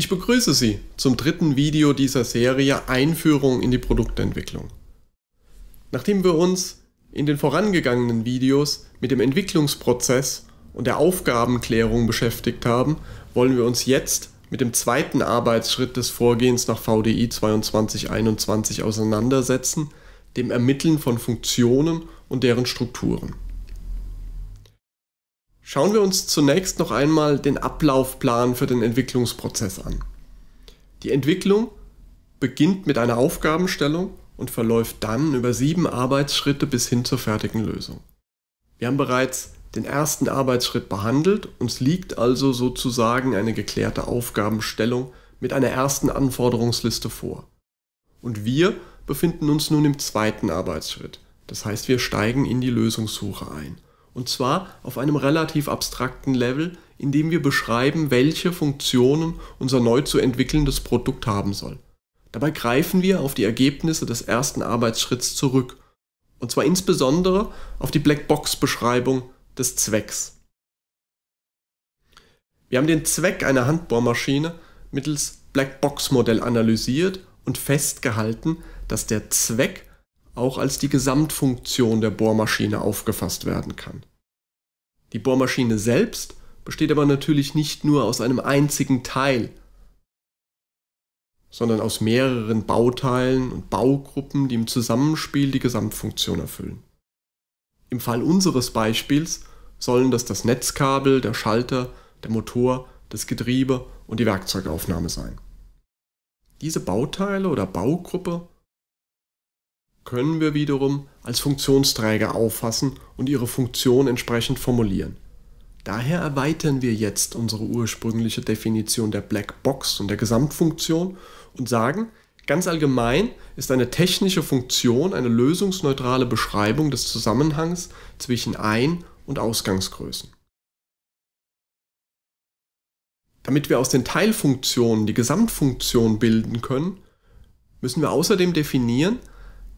Ich begrüße Sie zum dritten Video dieser Serie Einführung in die Produktentwicklung. Nachdem wir uns in den vorangegangenen Videos mit dem Entwicklungsprozess und der Aufgabenklärung beschäftigt haben, wollen wir uns jetzt mit dem zweiten Arbeitsschritt des Vorgehens nach VDI 2221 auseinandersetzen, dem Ermitteln von Funktionen und deren Strukturen. Schauen wir uns zunächst noch einmal den Ablaufplan für den Entwicklungsprozess an. Die Entwicklung beginnt mit einer Aufgabenstellung und verläuft dann über sieben Arbeitsschritte bis hin zur fertigen Lösung. Wir haben bereits den ersten Arbeitsschritt behandelt, uns liegt also sozusagen eine geklärte Aufgabenstellung mit einer ersten Anforderungsliste vor. Und wir befinden uns nun im zweiten Arbeitsschritt, das heißt wir steigen in die Lösungssuche ein und zwar auf einem relativ abstrakten Level, indem wir beschreiben, welche Funktionen unser neu zu entwickelndes Produkt haben soll. Dabei greifen wir auf die Ergebnisse des ersten Arbeitsschritts zurück. Und zwar insbesondere auf die Blackbox-Beschreibung des Zwecks. Wir haben den Zweck einer Handbohrmaschine mittels Blackbox-Modell analysiert und festgehalten, dass der Zweck auch als die Gesamtfunktion der Bohrmaschine aufgefasst werden kann. Die Bohrmaschine selbst besteht aber natürlich nicht nur aus einem einzigen Teil, sondern aus mehreren Bauteilen und Baugruppen, die im Zusammenspiel die Gesamtfunktion erfüllen. Im Fall unseres Beispiels sollen das das Netzkabel, der Schalter, der Motor, das Getriebe und die Werkzeugaufnahme sein. Diese Bauteile oder Baugruppe können wir wiederum als Funktionsträger auffassen und ihre Funktion entsprechend formulieren. Daher erweitern wir jetzt unsere ursprüngliche Definition der Black Box und der Gesamtfunktion und sagen, ganz allgemein ist eine technische Funktion eine lösungsneutrale Beschreibung des Zusammenhangs zwischen Ein- und Ausgangsgrößen. Damit wir aus den Teilfunktionen die Gesamtfunktion bilden können, müssen wir außerdem definieren,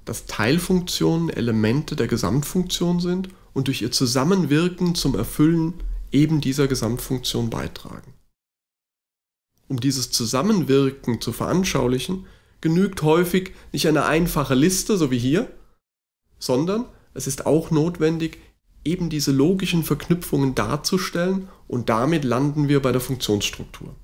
dass Teilfunktionen Elemente der Gesamtfunktion sind und durch ihr Zusammenwirken zum Erfüllen eben dieser Gesamtfunktion beitragen. Um dieses Zusammenwirken zu veranschaulichen, genügt häufig nicht eine einfache Liste, so wie hier, sondern es ist auch notwendig, eben diese logischen Verknüpfungen darzustellen und damit landen wir bei der Funktionsstruktur.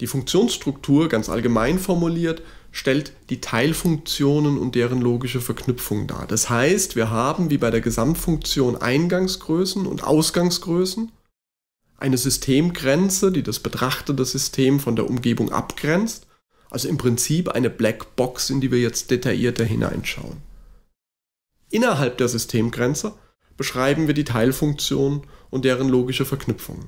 Die Funktionsstruktur, ganz allgemein formuliert, stellt die Teilfunktionen und deren logische Verknüpfung dar. Das heißt, wir haben wie bei der Gesamtfunktion Eingangsgrößen und Ausgangsgrößen, eine Systemgrenze, die das betrachtete System von der Umgebung abgrenzt, also im Prinzip eine Blackbox, in die wir jetzt detaillierter hineinschauen. Innerhalb der Systemgrenze beschreiben wir die Teilfunktionen und deren logische Verknüpfungen.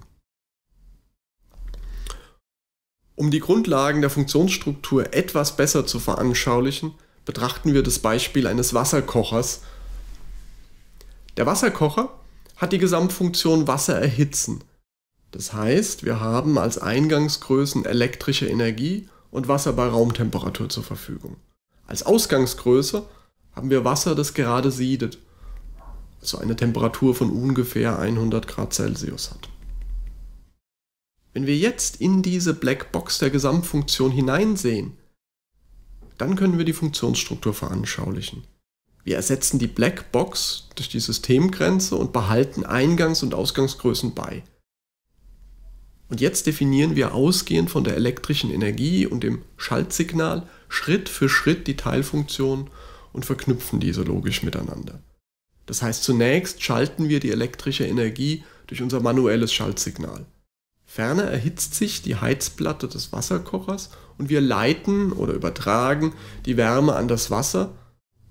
Um die Grundlagen der Funktionsstruktur etwas besser zu veranschaulichen, betrachten wir das Beispiel eines Wasserkochers. Der Wasserkocher hat die Gesamtfunktion Wasser erhitzen. Das heißt, wir haben als Eingangsgrößen elektrische Energie und Wasser bei Raumtemperatur zur Verfügung. Als Ausgangsgröße haben wir Wasser, das gerade siedet, also eine Temperatur von ungefähr 100 Grad Celsius hat. Wenn wir jetzt in diese Blackbox der Gesamtfunktion hineinsehen, dann können wir die Funktionsstruktur veranschaulichen. Wir ersetzen die Blackbox durch die Systemgrenze und behalten Eingangs- und Ausgangsgrößen bei. Und jetzt definieren wir ausgehend von der elektrischen Energie und dem Schaltsignal Schritt für Schritt die Teilfunktion und verknüpfen diese logisch miteinander. Das heißt, zunächst schalten wir die elektrische Energie durch unser manuelles Schaltsignal. Ferner erhitzt sich die Heizplatte des Wasserkochers und wir leiten oder übertragen die Wärme an das Wasser,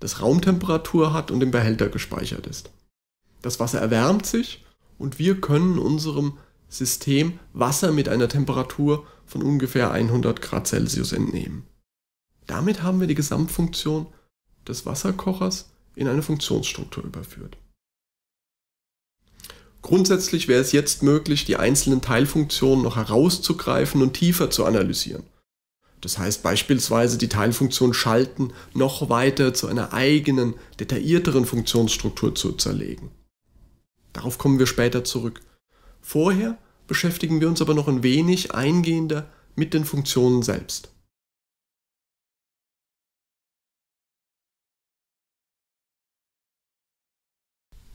das Raumtemperatur hat und im Behälter gespeichert ist. Das Wasser erwärmt sich und wir können unserem System Wasser mit einer Temperatur von ungefähr 100 Grad Celsius entnehmen. Damit haben wir die Gesamtfunktion des Wasserkochers in eine Funktionsstruktur überführt. Grundsätzlich wäre es jetzt möglich, die einzelnen Teilfunktionen noch herauszugreifen und tiefer zu analysieren. Das heißt beispielsweise die Teilfunktion Schalten noch weiter zu einer eigenen, detaillierteren Funktionsstruktur zu zerlegen. Darauf kommen wir später zurück. Vorher beschäftigen wir uns aber noch ein wenig eingehender mit den Funktionen selbst.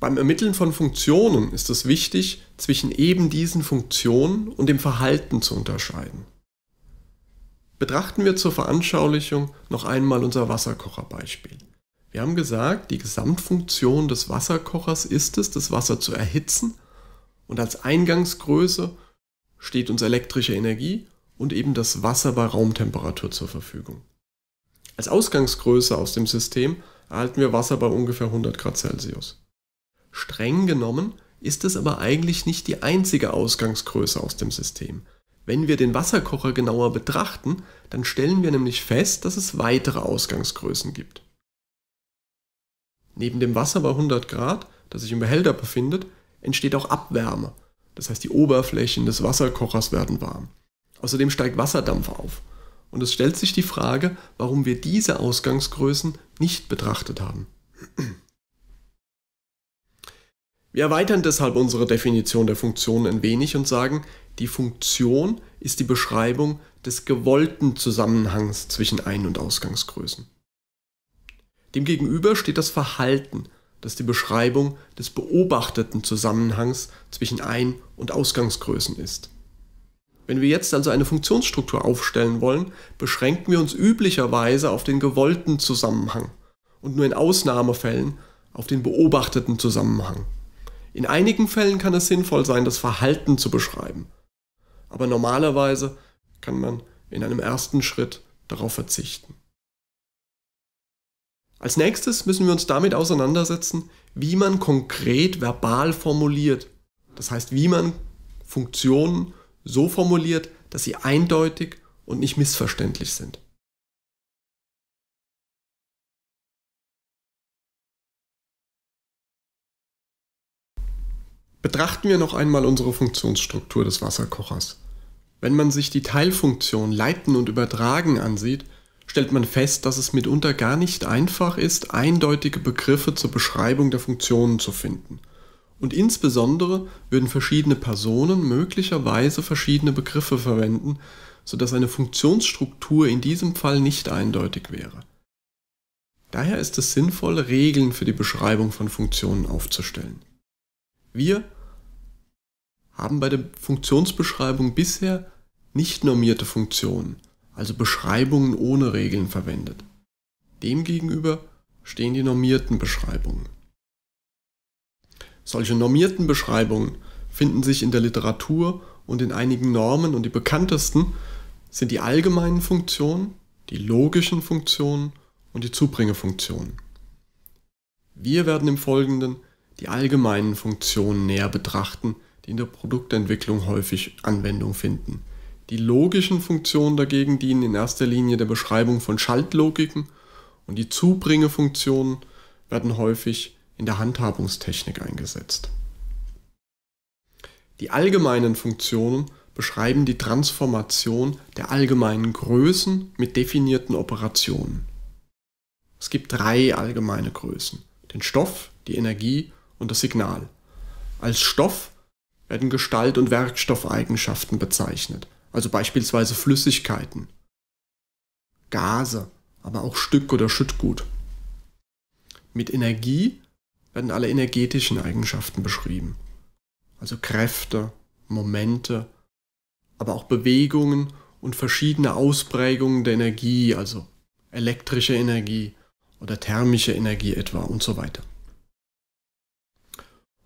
Beim Ermitteln von Funktionen ist es wichtig, zwischen eben diesen Funktionen und dem Verhalten zu unterscheiden. Betrachten wir zur Veranschaulichung noch einmal unser Wasserkocherbeispiel. Wir haben gesagt, die Gesamtfunktion des Wasserkochers ist es, das Wasser zu erhitzen und als Eingangsgröße steht uns elektrische Energie und eben das Wasser bei Raumtemperatur zur Verfügung. Als Ausgangsgröße aus dem System erhalten wir Wasser bei ungefähr 100 Grad Celsius. Streng genommen ist es aber eigentlich nicht die einzige Ausgangsgröße aus dem System. Wenn wir den Wasserkocher genauer betrachten, dann stellen wir nämlich fest, dass es weitere Ausgangsgrößen gibt. Neben dem Wasser bei 100 Grad, das sich im Behälter befindet, entsteht auch Abwärme. Das heißt, die Oberflächen des Wasserkochers werden warm. Außerdem steigt Wasserdampf auf. Und es stellt sich die Frage, warum wir diese Ausgangsgrößen nicht betrachtet haben. Wir erweitern deshalb unsere Definition der Funktion ein wenig und sagen, die Funktion ist die Beschreibung des gewollten Zusammenhangs zwischen Ein- und Ausgangsgrößen. Demgegenüber steht das Verhalten, das die Beschreibung des beobachteten Zusammenhangs zwischen Ein- und Ausgangsgrößen ist. Wenn wir jetzt also eine Funktionsstruktur aufstellen wollen, beschränken wir uns üblicherweise auf den gewollten Zusammenhang und nur in Ausnahmefällen auf den beobachteten Zusammenhang. In einigen Fällen kann es sinnvoll sein, das Verhalten zu beschreiben. Aber normalerweise kann man in einem ersten Schritt darauf verzichten. Als nächstes müssen wir uns damit auseinandersetzen, wie man konkret verbal formuliert. Das heißt, wie man Funktionen so formuliert, dass sie eindeutig und nicht missverständlich sind. Betrachten wir noch einmal unsere Funktionsstruktur des Wasserkochers. Wenn man sich die Teilfunktion Leiten und Übertragen ansieht, stellt man fest, dass es mitunter gar nicht einfach ist, eindeutige Begriffe zur Beschreibung der Funktionen zu finden. Und insbesondere würden verschiedene Personen möglicherweise verschiedene Begriffe verwenden, sodass eine Funktionsstruktur in diesem Fall nicht eindeutig wäre. Daher ist es sinnvoll, Regeln für die Beschreibung von Funktionen aufzustellen. Wir haben bei der Funktionsbeschreibung bisher nicht normierte Funktionen, also Beschreibungen ohne Regeln verwendet. Demgegenüber stehen die normierten Beschreibungen. Solche normierten Beschreibungen finden sich in der Literatur und in einigen Normen und die bekanntesten sind die allgemeinen Funktionen, die logischen Funktionen und die Zubringefunktionen. Wir werden im Folgenden die allgemeinen Funktionen näher betrachten, die in der Produktentwicklung häufig Anwendung finden. Die logischen Funktionen dagegen dienen in erster Linie der Beschreibung von Schaltlogiken und die Zubringefunktionen werden häufig in der Handhabungstechnik eingesetzt. Die allgemeinen Funktionen beschreiben die Transformation der allgemeinen Größen mit definierten Operationen. Es gibt drei allgemeine Größen, den Stoff, die Energie und das Signal. Als Stoff werden Gestalt- und Werkstoffeigenschaften bezeichnet, also beispielsweise Flüssigkeiten, Gase, aber auch Stück oder Schüttgut. Mit Energie werden alle energetischen Eigenschaften beschrieben, also Kräfte, Momente, aber auch Bewegungen und verschiedene Ausprägungen der Energie, also elektrische Energie oder thermische Energie etwa und so weiter.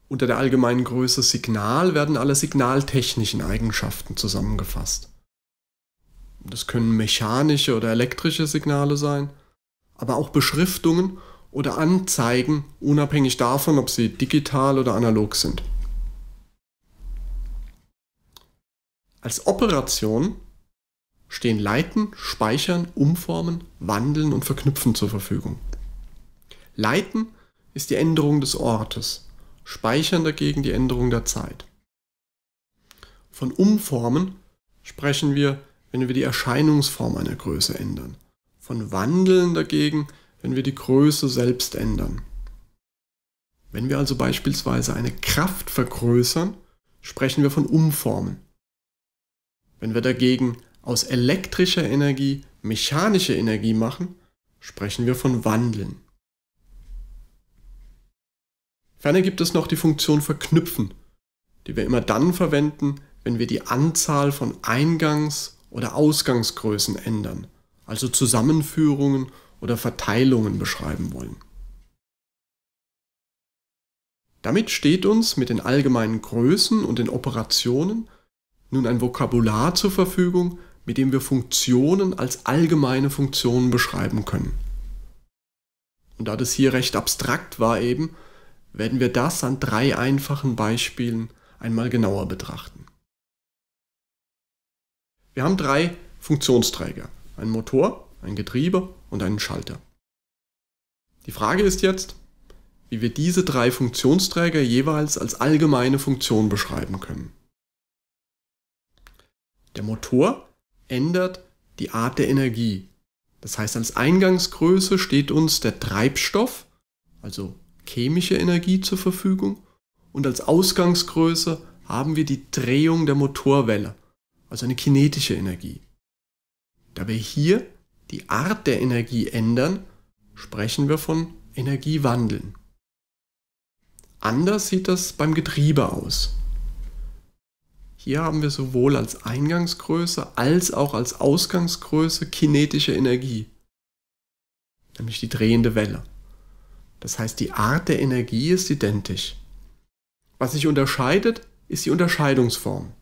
Unter der allgemeinen Größe Signal werden alle signaltechnischen Eigenschaften zusammengefasst. Das können mechanische oder elektrische Signale sein, aber auch Beschriftungen oder Anzeigen, unabhängig davon, ob sie digital oder analog sind. Als Operation stehen Leiten, Speichern, Umformen, Wandeln und Verknüpfen zur Verfügung. Leiten ist die Änderung des Ortes, speichern dagegen die Änderung der Zeit. Von Umformen sprechen wir, wenn wir die Erscheinungsform einer Größe ändern. Von Wandeln dagegen, wenn wir die Größe selbst ändern. Wenn wir also beispielsweise eine Kraft vergrößern, sprechen wir von Umformen. Wenn wir dagegen aus elektrischer Energie mechanische Energie machen, sprechen wir von Wandeln. Ferner gibt es noch die Funktion Verknüpfen, die wir immer dann verwenden, wenn wir die Anzahl von Eingangs- oder Ausgangsgrößen ändern, also Zusammenführungen oder Verteilungen beschreiben wollen. Damit steht uns mit den allgemeinen Größen und den Operationen nun ein Vokabular zur Verfügung, mit dem wir Funktionen als allgemeine Funktionen beschreiben können. Und da das hier recht abstrakt war eben, werden wir das an drei einfachen Beispielen einmal genauer betrachten. Wir haben drei Funktionsträger, einen Motor, ein Getriebe und einen Schalter. Die Frage ist jetzt, wie wir diese drei Funktionsträger jeweils als allgemeine Funktion beschreiben können. Der Motor ändert die Art der Energie. Das heißt, als Eingangsgröße steht uns der Treibstoff, also chemische Energie zur Verfügung und als Ausgangsgröße haben wir die Drehung der Motorwelle, also eine kinetische Energie. Da wir hier die Art der Energie ändern, sprechen wir von Energiewandeln. Anders sieht das beim Getriebe aus. Hier haben wir sowohl als Eingangsgröße als auch als Ausgangsgröße kinetische Energie, nämlich die drehende Welle. Das heißt, die Art der Energie ist identisch. Was sich unterscheidet, ist die Unterscheidungsform.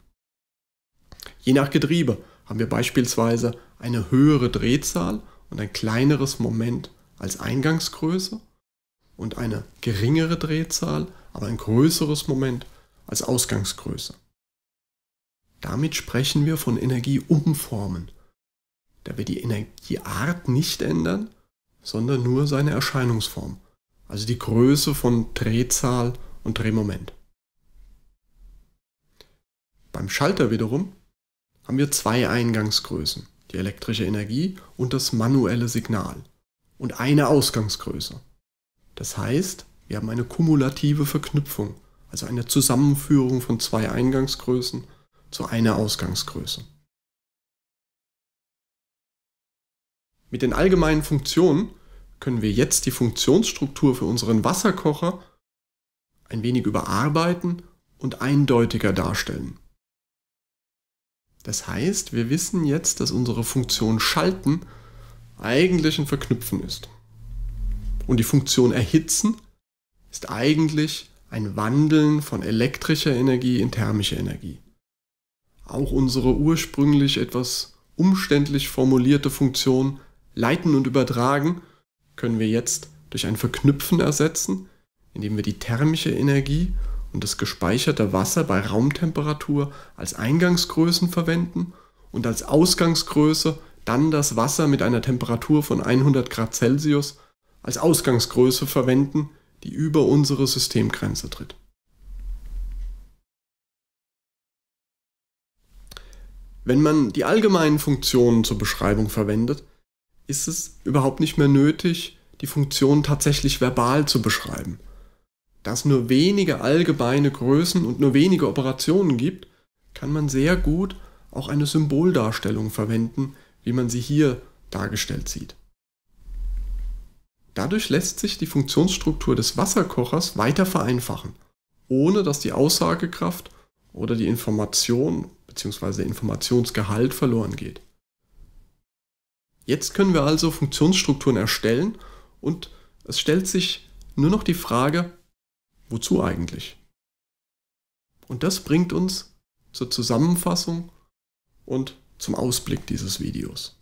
Je nach Getriebe haben wir beispielsweise eine höhere Drehzahl und ein kleineres Moment als Eingangsgröße und eine geringere Drehzahl, aber ein größeres Moment als Ausgangsgröße. Damit sprechen wir von Energieumformen, da wir die Energieart nicht ändern, sondern nur seine Erscheinungsform also die Größe von Drehzahl und Drehmoment. Beim Schalter wiederum haben wir zwei Eingangsgrößen, die elektrische Energie und das manuelle Signal und eine Ausgangsgröße. Das heißt, wir haben eine kumulative Verknüpfung, also eine Zusammenführung von zwei Eingangsgrößen zu einer Ausgangsgröße. Mit den allgemeinen Funktionen können wir jetzt die Funktionsstruktur für unseren Wasserkocher ein wenig überarbeiten und eindeutiger darstellen. Das heißt, wir wissen jetzt, dass unsere Funktion Schalten eigentlich ein Verknüpfen ist. Und die Funktion Erhitzen ist eigentlich ein Wandeln von elektrischer Energie in thermische Energie. Auch unsere ursprünglich etwas umständlich formulierte Funktion Leiten und Übertragen können wir jetzt durch ein Verknüpfen ersetzen, indem wir die thermische Energie und das gespeicherte Wasser bei Raumtemperatur als Eingangsgrößen verwenden und als Ausgangsgröße dann das Wasser mit einer Temperatur von 100 Grad Celsius als Ausgangsgröße verwenden, die über unsere Systemgrenze tritt. Wenn man die allgemeinen Funktionen zur Beschreibung verwendet, ist es überhaupt nicht mehr nötig, die Funktion tatsächlich verbal zu beschreiben. Da es nur wenige allgemeine Größen und nur wenige Operationen gibt, kann man sehr gut auch eine Symboldarstellung verwenden, wie man sie hier dargestellt sieht. Dadurch lässt sich die Funktionsstruktur des Wasserkochers weiter vereinfachen, ohne dass die Aussagekraft oder die Information bzw. Informationsgehalt verloren geht. Jetzt können wir also Funktionsstrukturen erstellen und es stellt sich nur noch die Frage, wozu eigentlich? Und das bringt uns zur Zusammenfassung und zum Ausblick dieses Videos.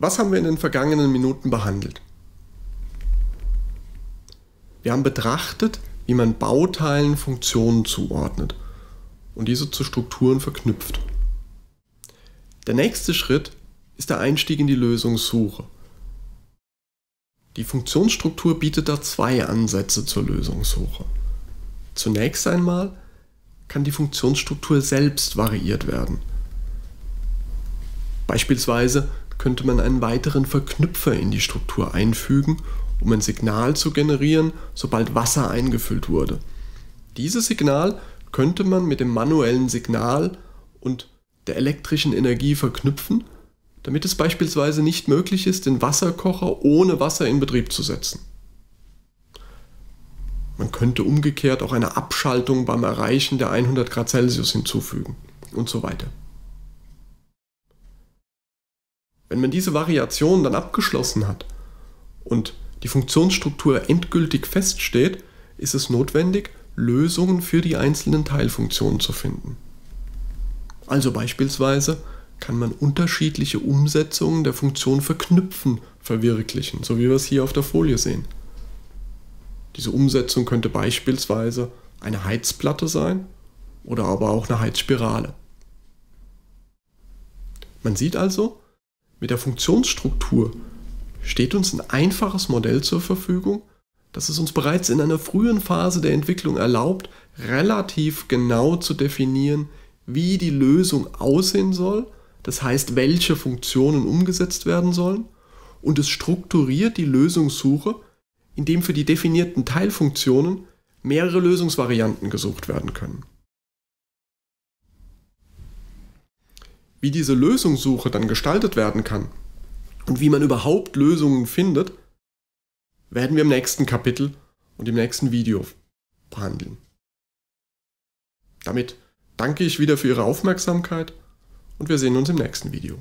Was haben wir in den vergangenen Minuten behandelt? Wir haben betrachtet, wie man Bauteilen Funktionen zuordnet und diese zu Strukturen verknüpft. Der nächste Schritt ist der Einstieg in die Lösungssuche. Die Funktionsstruktur bietet da zwei Ansätze zur Lösungssuche. Zunächst einmal kann die Funktionsstruktur selbst variiert werden. Beispielsweise könnte man einen weiteren Verknüpfer in die Struktur einfügen um ein Signal zu generieren, sobald Wasser eingefüllt wurde. Dieses Signal könnte man mit dem manuellen Signal und der elektrischen Energie verknüpfen, damit es beispielsweise nicht möglich ist, den Wasserkocher ohne Wasser in Betrieb zu setzen. Man könnte umgekehrt auch eine Abschaltung beim Erreichen der 100 Grad Celsius hinzufügen und so weiter. Wenn man diese Variation dann abgeschlossen hat und die Funktionsstruktur endgültig feststeht, ist es notwendig, Lösungen für die einzelnen Teilfunktionen zu finden. Also beispielsweise kann man unterschiedliche Umsetzungen der Funktion verknüpfen verwirklichen, so wie wir es hier auf der Folie sehen. Diese Umsetzung könnte beispielsweise eine Heizplatte sein oder aber auch eine Heizspirale. Man sieht also, mit der Funktionsstruktur steht uns ein einfaches Modell zur Verfügung, das es uns bereits in einer frühen Phase der Entwicklung erlaubt, relativ genau zu definieren, wie die Lösung aussehen soll, das heißt, welche Funktionen umgesetzt werden sollen, und es strukturiert die Lösungssuche, indem für die definierten Teilfunktionen mehrere Lösungsvarianten gesucht werden können. Wie diese Lösungssuche dann gestaltet werden kann, und wie man überhaupt Lösungen findet, werden wir im nächsten Kapitel und im nächsten Video behandeln. Damit danke ich wieder für Ihre Aufmerksamkeit und wir sehen uns im nächsten Video.